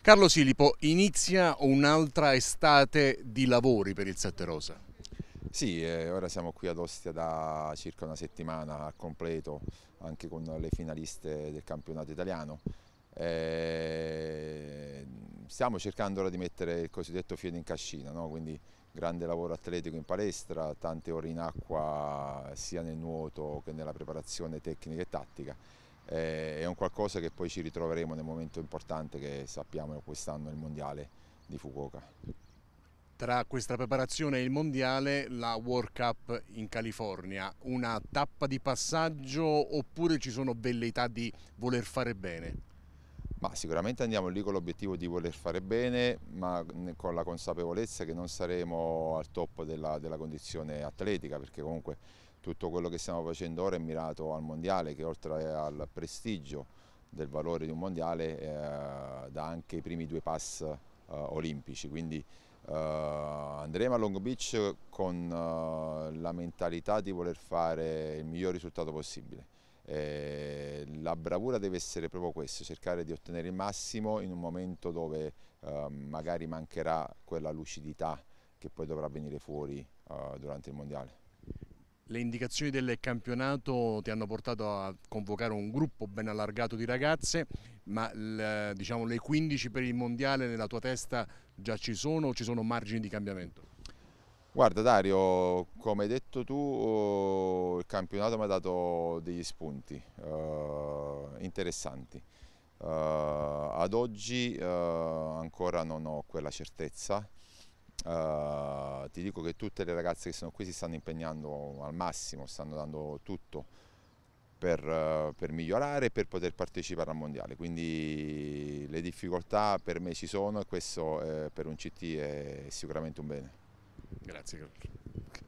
Carlo Silipo, inizia un'altra estate di lavori per il Sette Rosa. Sì, eh, ora siamo qui ad Ostia da circa una settimana a completo, anche con le finaliste del campionato italiano. Eh, stiamo cercando ora di mettere il cosiddetto fieno in cascina, no? quindi grande lavoro atletico in palestra, tante ore in acqua sia nel nuoto che nella preparazione tecnica e tattica eh, è un qualcosa che poi ci ritroveremo nel momento importante che sappiamo quest'anno il Mondiale di Fukuoka tra questa preparazione e il mondiale la World Cup in California, una tappa di passaggio oppure ci sono velleità di voler fare bene? Ma sicuramente andiamo lì con l'obiettivo di voler fare bene, ma con la consapevolezza che non saremo al top della, della condizione atletica, perché comunque tutto quello che stiamo facendo ora è mirato al mondiale che oltre al prestigio del valore di un mondiale eh, dà anche i primi due pass eh, olimpici. Quindi eh, andremo a Long Beach con eh, la mentalità di voler fare il miglior risultato possibile. la bravura deve essere proprio questa, cercare di ottenere il massimo in un momento dove eh, magari mancherà quella lucidità che poi dovrà venire fuori eh, durante il mondiale. Le indicazioni del campionato ti hanno portato a convocare un gruppo ben allargato di ragazze, ma le, diciamo, le 15 per il mondiale nella tua testa già ci sono o ci sono margini di cambiamento? Guarda Dario, come hai detto tu, il campionato mi ha dato degli spunti eh, interessanti. Eh, ad oggi eh, ancora non ho quella certezza, eh, ti dico che tutte le ragazze che sono qui si stanno impegnando al massimo, stanno dando tutto per, eh, per migliorare e per poter partecipare al mondiale. Quindi le difficoltà per me ci sono e questo eh, per un CT è sicuramente un bene. Grazie.